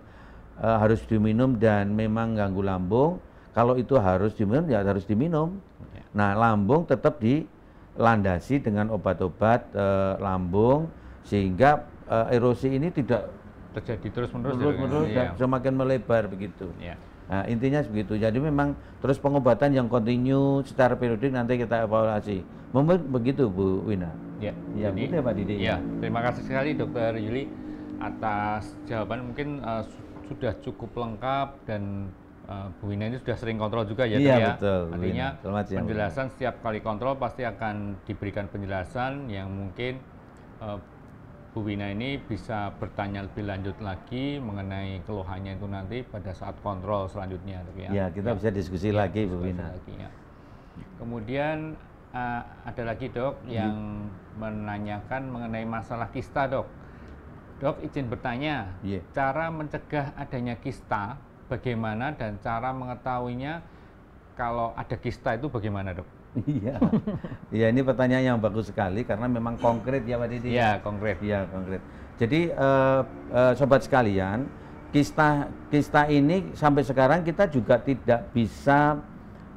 uh, harus diminum dan memang ganggu lambung, kalau itu harus diminum ya harus diminum. Iya. Nah, lambung tetap dilandasi dengan obat-obat e, lambung sehingga e, erosi ini tidak terjadi terus-menerus terus-menerus ya. Iya. semakin melebar begitu. Ya. Nah, intinya begitu. Jadi memang terus pengobatan yang kontinu secara periodik nanti kita evaluasi. Memang begitu Bu Wina. Ya, ya jadi, begitu ya Pak Didi. Ya, terima kasih sekali Dokter Yuli atas jawaban mungkin uh, sudah cukup lengkap dan Eh, Bu Wina ini sudah sering kontrol juga ya, iya, ya. Betul, Artinya penjelasan setiap kali kontrol pasti akan diberikan penjelasan yang mungkin uh, Bu Wina ini bisa bertanya lebih lanjut lagi mengenai keluhannya itu nanti pada saat kontrol selanjutnya, ya. Ya, kita ya. bisa diskusi ya, lagi Bu Wina. Lagi, ya. Kemudian uh, ada lagi dok mhm. yang menanyakan mengenai masalah kista dok. Dok izin bertanya, yeah. cara mencegah adanya kista bagaimana dan cara mengetahuinya kalau ada kista itu bagaimana dok? Iya, ya ini pertanyaan yang bagus sekali karena memang konkret ya Pak Didi. Iya konkret. Iya konkret. Jadi uh, uh, sobat sekalian, kista kista ini sampai sekarang kita juga tidak bisa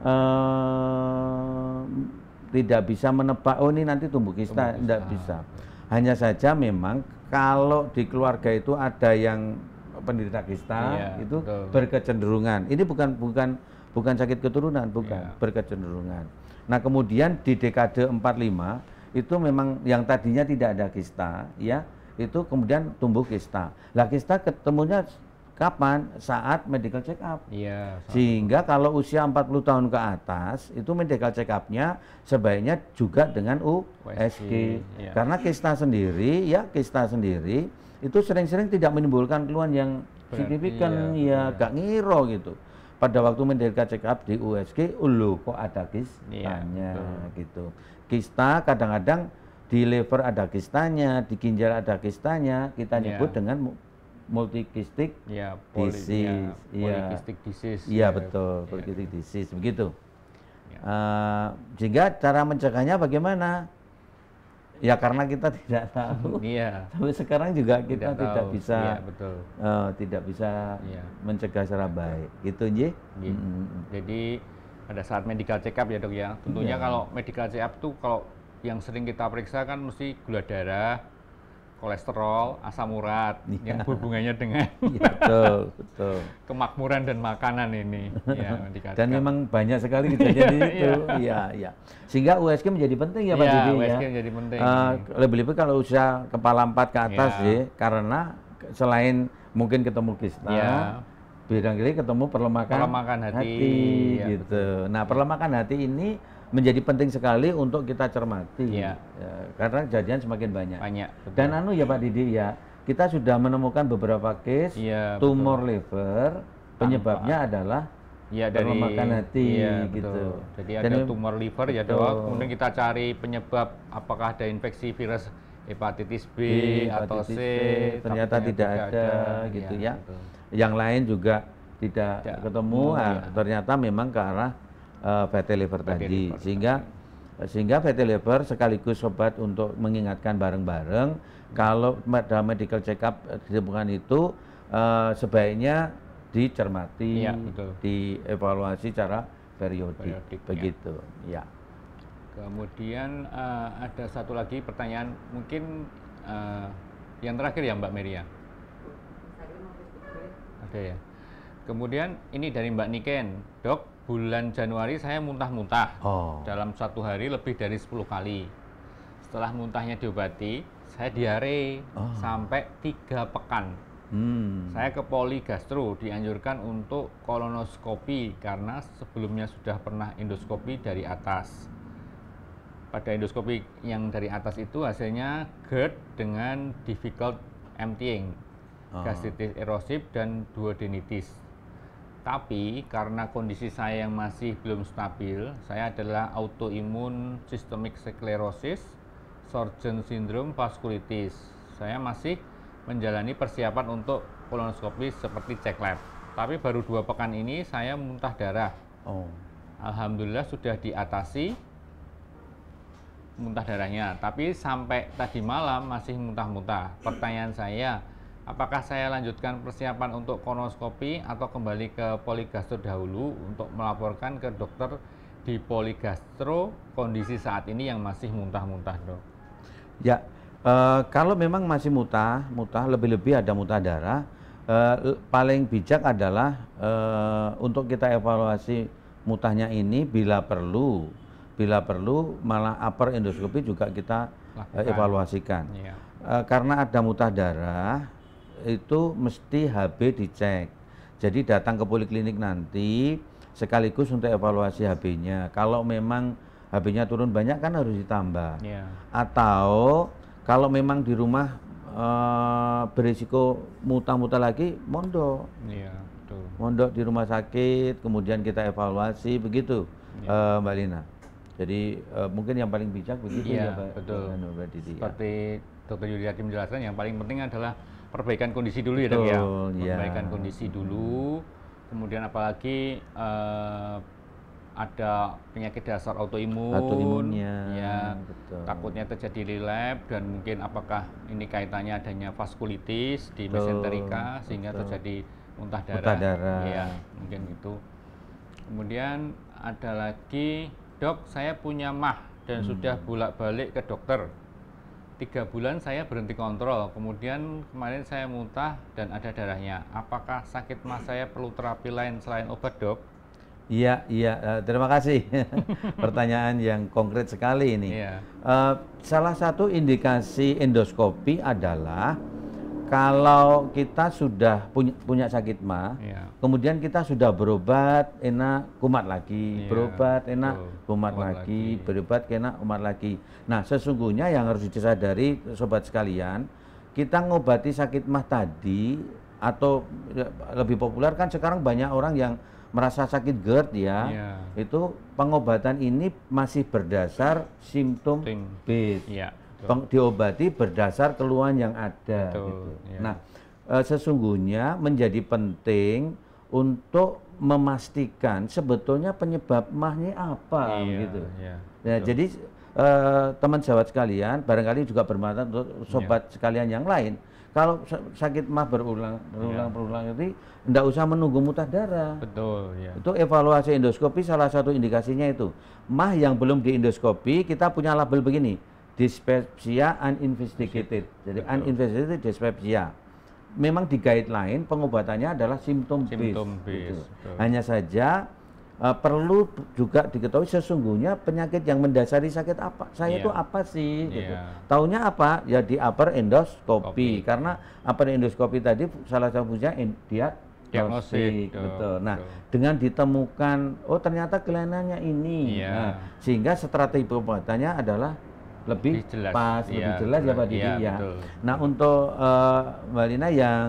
uh, tidak bisa menebak oh ini nanti tumbuh kista. tidak bisa. Hanya saja memang kalau di keluarga itu ada yang penderita kista yeah, itu betul. berkecenderungan. Ini bukan bukan bukan sakit keturunan, bukan yeah. berkecenderungan. Nah, kemudian di dekade 45 itu memang yang tadinya tidak ada kista, ya, itu kemudian tumbuh kista. Lah kista ketemunya kapan saat medical check up. Iya. Sehingga kalau usia 40 tahun ke atas itu medical check up-nya sebaiknya juga dengan USG. Yeah. Karena kista sendiri ya kista sendiri itu sering-sering tidak menimbulkan keluhan yang signifikan ya ya gak ngiro gitu pada waktu mendirikan check up di USG ulu oh, kok ada iya, kistanya ya, gitu kista kadang-kadang di liver ada kistanya di ginjal ada kistanya kita iya. nyebut dengan multikistik ya, poli, iya, disease ya, polikistik disease iya ya, betul polikistik disease begitu uh, sehingga cara mencegahnya bagaimana Ya karena kita tidak tahu. Iya. Tapi sekarang juga kita tidak, iya, eh, tidak bisa ya, betul. Uh, tidak bisa ya. mencegah secara baik. Gitu, Ji. -hmm. Jadi pada saat medical check up ya, Dok ya. Tentunya ya. kalau medical check up tuh kalau yang sering kita periksa kan mesti gula darah, kolesterol, asam urat ya. yang hubungannya dengan iya, betul, betul. kemakmuran dan makanan ini. Ya, dan memang banyak sekali jadi iya. itu. Iya, iya. Sehingga USG menjadi penting ya Pak ya, Didi. USG ya. menjadi penting. Uh, lebih-lebih kalau usia kepala empat ke atas ya. sih, karena selain mungkin ketemu kista, ya. bidang kiri ketemu perlemakan, perlemakan hati, hati ya, gitu. Betul. Nah, perlemakan hati ini menjadi penting sekali untuk kita cermati ya. Ya, karena kejadian semakin banyak. Banyak. Dan anu ya Pak Didi ya, kita sudah menemukan beberapa case ya, tumor liver penyebabnya Tanpa. adalah ya dari makan hati ya, gitu. Betul. Jadi Dan ada tumor liver ya dok. Kemudian kita cari penyebab apakah ada infeksi virus hepatitis B, B atau hepatitis C. B, ternyata tidak ada, ada gitu iya, ya. ya. Yang lain juga tidak, tidak ketemu, ya. ternyata memang ke arah uh, fatty liver tadi liver. sehingga eh, sehingga fatty liver sekaligus sobat untuk mengingatkan bareng-bareng hmm. kalau dalam medical check up eh, ditemukan itu uh, sebaiknya dicermati, ya, dievaluasi secara periodik, periodik ya. begitu. Ya. ya. Kemudian uh, ada satu lagi pertanyaan mungkin uh, yang terakhir ya Mbak Meria. Ada ya. Kemudian ini dari Mbak Niken, dok bulan Januari saya muntah-muntah. Oh. Dalam satu hari lebih dari 10 kali. Setelah muntahnya diobati, saya diare oh. sampai tiga pekan. Hmm. Saya ke poli gastro dianjurkan untuk kolonoskopi karena sebelumnya sudah pernah endoskopi dari atas. Pada endoskopi yang dari atas itu hasilnya GERD dengan difficult emptying, oh. gastritis erosif dan duodenitis. Tapi karena kondisi saya yang masih belum stabil, saya adalah autoimun systemic sclerosis, Sjorgen syndrome vasculitis. Saya masih menjalani persiapan untuk kolonoskopi seperti cek lab. Tapi baru dua pekan ini saya muntah darah. Oh. Alhamdulillah sudah diatasi muntah darahnya. Tapi sampai tadi malam masih muntah-muntah. Pertanyaan saya, apakah saya lanjutkan persiapan untuk konoskopi atau kembali ke poligastro dahulu untuk melaporkan ke dokter di poligastro kondisi saat ini yang masih muntah-muntah dok? Ya, e, kalau memang masih muntah-muntah lebih-lebih ada mutah darah, e, paling bijak adalah e, untuk kita evaluasi mutahnya ini bila perlu, bila perlu malah upper endoskopi juga kita Lakukan. evaluasikan. Ya. E, karena ada mutah darah, itu mesti HB dicek. Jadi datang ke poliklinik nanti sekaligus untuk evaluasi HB-nya. Kalau memang HB-nya turun banyak kan harus ditambah. Yeah. Atau kalau memang di rumah e, berisiko muta-muta lagi, mondok. Yeah, iya, di rumah sakit, kemudian kita evaluasi begitu, yeah. Iya. e, Mbak Lina. Jadi e, mungkin yang paling bijak begitu yeah, ya, Pak. Betul. Didi, ya. Seperti ya. Dokter Yudi Hakim menjelaskan, yang paling penting adalah perbaikan kondisi dulu ya Dok ya. Iya. Perbaikan ya. kondisi dulu. Kemudian apalagi uh, ada penyakit dasar autoimun. Autoimunnya. Ya, betul. takutnya terjadi relap dan mungkin apakah ini kaitannya adanya vaskulitis di betul, mesenterika sehingga betul. terjadi muntah darah. Muntah darah. Ya, mungkin itu. Kemudian ada lagi, "Dok, saya punya mah dan hmm. sudah bolak-balik ke dokter." tiga bulan saya berhenti kontrol kemudian kemarin saya muntah dan ada darahnya apakah sakit mas saya perlu terapi lain selain obat dok Iya, iya. Eh, terima kasih. Pertanyaan yang konkret sekali ini. Yeah. Iya. Uh, salah satu indikasi endoskopi adalah kalau kita sudah punya, punya sakit ma, yeah. kemudian kita sudah berobat, enak kumat lagi, yeah. berobat, enak oh, kumat lagi, lagi, berobat, enak kumat lagi. Nah, sesungguhnya yang harus disadari sobat sekalian, kita ngobati sakit mah tadi atau ya, lebih populer kan sekarang banyak orang yang merasa sakit GERD ya, yeah. itu pengobatan ini masih berdasar simptom bed. Yeah diobati berdasar keluhan yang ada. Betul, gitu. ya. Nah, e, sesungguhnya menjadi penting untuk memastikan sebetulnya penyebab mahnya apa iya, gitu. Iya, nah, jadi e, teman sahabat sekalian, barangkali juga bermanfaat untuk iya. sobat iya. sekalian yang lain. Kalau sakit mah berulang iya. berulang berulang itu tidak usah menunggu mutah darah. Betul, ya. Itu evaluasi endoskopi salah satu indikasinya itu. Mah yang belum diendoskopi kita punya label begini dyspepsia uninvestigated. Jadi Betul. uninvestigated dyspepsia. Memang di guideline pengobatannya adalah simptom based. Gitu. Hanya saja uh, perlu juga diketahui sesungguhnya penyakit yang mendasari sakit apa. Saya yeah. itu apa sih yeah. gitu. Iya. Taunya apa? Ya di upper endoskopi Copy. karena upper endoskopi tadi salah satu fungsinya dia diagnostik Nah, betul. dengan ditemukan oh ternyata kelainannya ini. Yeah. Nah, sehingga strategi pengobatannya adalah lebih jelas. pas, ya, lebih iya, jelas ya Pak iya, Didi ya. ya. Nah untuk uh, Mbak Lina yang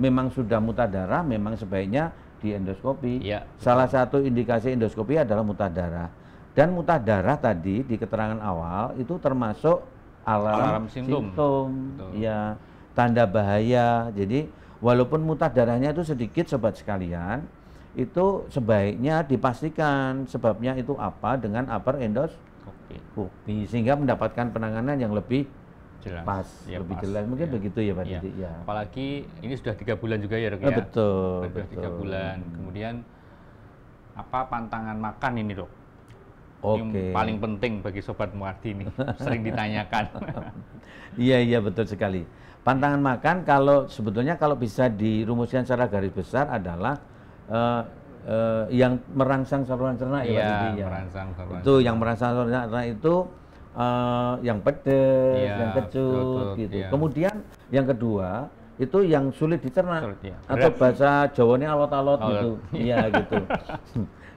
memang sudah darah memang sebaiknya di endoskopi. Ya, Salah satu indikasi endoskopi adalah darah Dan darah tadi di keterangan awal itu termasuk alarm, alarm simptom, simptom ya tanda bahaya. Jadi walaupun darahnya itu sedikit sobat sekalian, itu sebaiknya dipastikan sebabnya itu apa dengan upper endos bukti. sehingga mendapatkan penanganan yang lebih jelas. pas, ya, lebih pas. jelas. Mungkin ya. begitu ya Pak ya. Didik. Ya. Apalagi ini sudah tiga bulan juga ya dok ya. Eh, betul. Sudah tiga bulan. Hmm. Kemudian apa pantangan makan ini dok? Okay. Yang paling penting bagi sobat Muardi ini sering ditanyakan. iya iya betul sekali. Pantangan makan kalau sebetulnya kalau bisa dirumuskan secara garis besar adalah eh, uh, yang merangsang saluran cerna ya, ya ya. merangsang saluran itu yang merangsang saluran cerna itu uh, yang pedes, ya, yang kecut gitu. Ya. Kemudian yang kedua itu yang sulit dicerna iya. atau bahasa Jawanya alot-alot gitu. Iya gitu.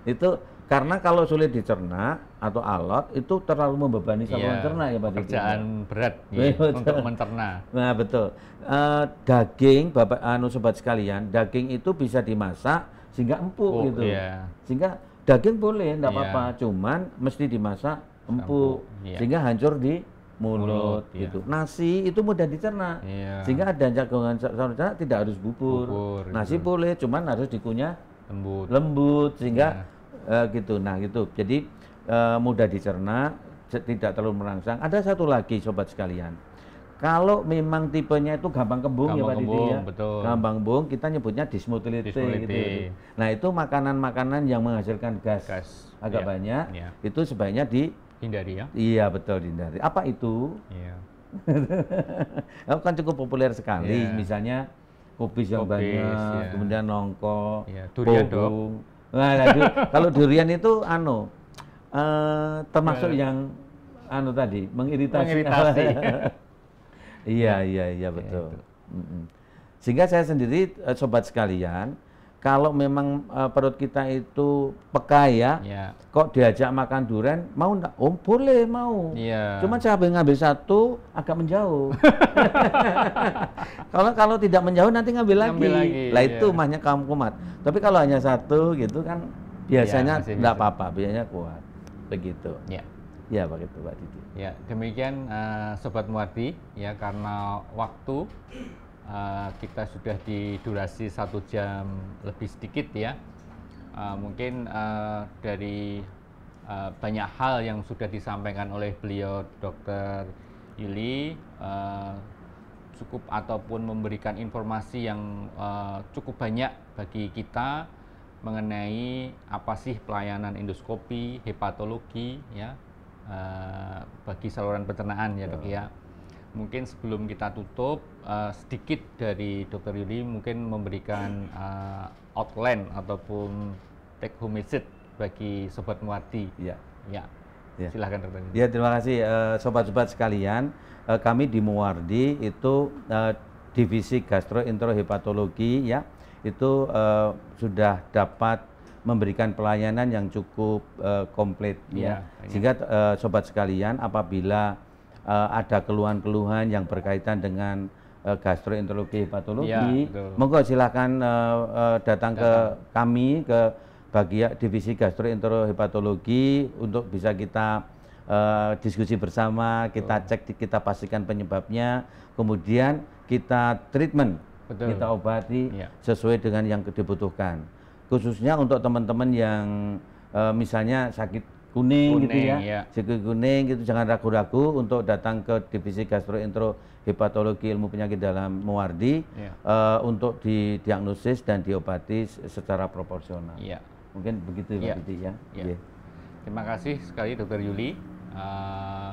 itu karena kalau sulit dicerna atau alot itu terlalu membebani iya, saluran ya, cerna ya Pak Didi. Didi. berat ya, untuk mencerna. Nah, betul. Uh, daging Bapak anu sobat sekalian, daging itu bisa dimasak sehingga empuk oh, gitu. Yeah. Sehingga daging boleh enggak iya. apa-apa, cuman mesti dimasak empuk, yeah. sehingga hancur di mulut, mulut iya. gitu. Yeah. Nasi itu mudah dicerna. Yeah. Sehingga ada jagongan saudara tidak harus bubur. bubur Nasi gitu. boleh, cuman harus dikunyah lembut. Lembut sehingga yeah. uh, gitu. Nah, gitu. Jadi uh, mudah dicerna, tidak terlalu merangsang. Ada satu lagi sobat sekalian kalau memang tipenya itu gampang kembung ya, gampang ya Pak Didi ya. Betul. Gampang kembung kita nyebutnya dismotility, Gitu, Nah, itu makanan-makanan yang menghasilkan gas, gas. agak ya. banyak ya. itu sebaiknya dihindari ya. Iya, betul dihindari. Apa itu? Iya. kan cukup populer sekali ya. misalnya kubis yang kubis, banyak, ya. kemudian nongko, ya. durian dong. Nah, nah kalau durian itu anu uh, termasuk ya. yang anu tadi mengiritasi. mengiritasi. Iya, iya, iya betul. Ya, Sehingga saya sendiri eh, sobat sekalian, kalau memang eh, perut kita itu peka ya, ya, kok diajak makan durian mau enggak? Oh, boleh mau. Ya. Cuman saya ngambil satu agak menjauh. kalau kalau tidak menjauh nanti ngambil, ngambil lagi. lagi. Lah itu ya. mahnya kamu kumat. Tapi kalau hanya satu gitu kan biasanya enggak iya, apa-apa, biasanya kuat. Begitu. Ya. Ya begitu Pak Didi. Ya demikian uh, Sobat Muardi ya karena waktu uh, kita sudah di durasi satu jam lebih sedikit ya. Uh, mungkin uh, dari uh, banyak hal yang sudah disampaikan oleh beliau Dokter Yuli uh, cukup ataupun memberikan informasi yang uh, cukup banyak bagi kita mengenai apa sih pelayanan endoskopi, hepatologi ya uh, bagi saluran pencernaan ya, dok ya. Mungkin sebelum kita tutup uh, sedikit dari dokter Yudi mungkin memberikan uh, outline ataupun take home message bagi sobat muati. Ya. Ya. Ya. Silahkan dokter. Ya terima kasih sobat sobat-sobat sekalian. Uh, kami di Muwardi itu uh, divisi gastroenterohepatologi ya itu uh, sudah dapat memberikan pelayanan yang cukup uh, komplit iya, ya. ya. Sehingga uh, sobat sekalian apabila uh, ada keluhan-keluhan yang berkaitan dengan uh, gastroenterologi hepatologi, iya, ya, monggo silakan uh, uh, datang, datang ke kami ke bagian divisi gastroenterohepatologi untuk bisa kita uh, diskusi bersama, kita cek, kita pastikan penyebabnya, kemudian kita treatment Betul. kita obati ya. sesuai dengan yang dibutuhkan khususnya untuk teman-teman yang e, misalnya sakit kuning, gitu kuning gitu ya, ya. sakit kuning gitu jangan ragu-ragu untuk datang ke divisi gastroentero hepatologi ilmu penyakit dalam Muwardi ya. e, untuk didiagnosis dan diobati secara proporsional. Ya. Mungkin begitu iya. ya, Pak ya. ya. Yeah. Terima kasih sekali Dokter Yuli. Uh,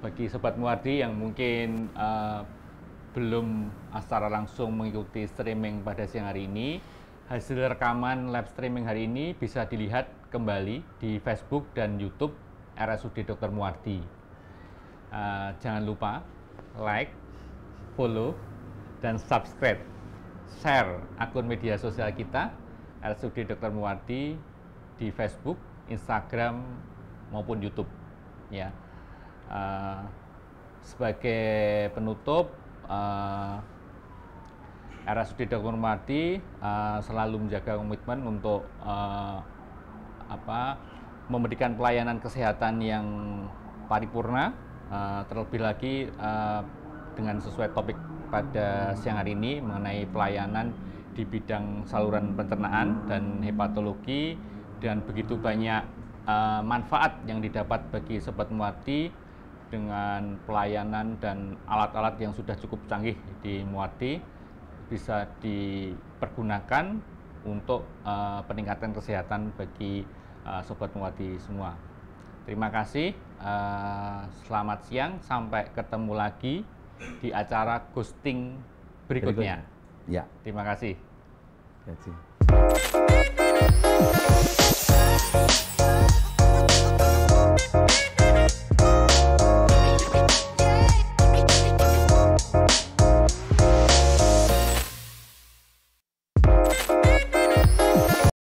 bagi sobat Muwardi yang mungkin uh, belum secara langsung mengikuti streaming pada siang hari ini, hasil rekaman live streaming hari ini bisa dilihat kembali di Facebook dan YouTube RSUD Dr. Muardi. Uh, eh, jangan lupa like, follow, dan subscribe. Share akun media sosial kita RSUD Dr. Muardi di Facebook, Instagram, maupun YouTube. Ya. Uh, sebagai penutup, uh, RSUD Dr. Murmati uh, eh, selalu menjaga komitmen untuk uh, apa memberikan pelayanan kesehatan yang paripurna uh, terlebih lagi uh, dengan sesuai topik pada siang hari ini mengenai pelayanan di bidang saluran pencernaan dan hepatologi dan begitu banyak uh, manfaat yang didapat bagi sobat muati dengan pelayanan dan alat-alat yang sudah cukup canggih di muati bisa dipergunakan untuk uh, peningkatan kesehatan bagi uh, sobat Muwati semua. Terima kasih. Uh, selamat siang. Sampai ketemu lagi di acara ghosting berikutnya. berikutnya. Ya. Terima kasih. Terima kasih.